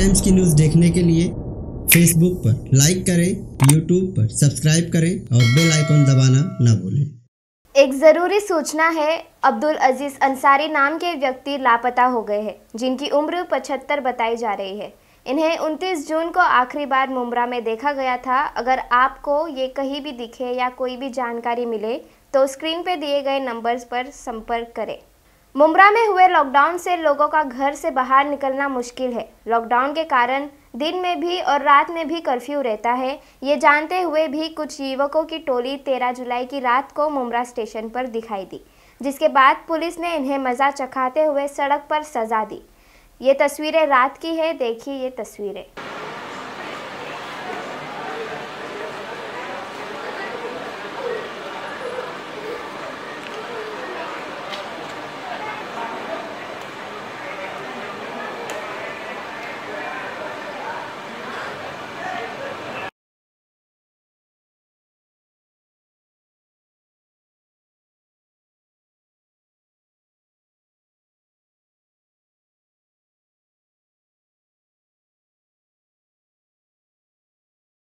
times की news देखने के लिए फेसबुक पर लाइक करें यूट्यूब पर सब्सक्राइब करें और बेल आइकॉन दबाना ना भूलें एक ज़रूरी सूचना है अब्दुल अजीज़ अंसारी नाम के व्यक्ति लापता हो गए हैं जिनकी उम्र 75 बताई जा रही है इन्हें 29 जून को आखिरी बार मुमरा में देखा गया था अगर आपको ये कहीं भी दिखे या कोई भी जानकारी मिले तो स्क्रीन पे दिए गए नंबर्स पर संपर्क करें मुमरा में हुए लॉकडाउन से लोगों का घर से बाहर निकलना मुश्किल है लॉकडाउन के कारण दिन में भी और रात में भी कर्फ्यू रहता है ये जानते हुए भी कुछ युवकों की टोली 13 जुलाई की रात को मुमरा स्टेशन पर दिखाई दी जिसके बाद पुलिस ने इन्हें मज़ा चखाते हुए सड़क पर सजा दी ये तस्वीरें रात की है देखिए ये तस्वीरें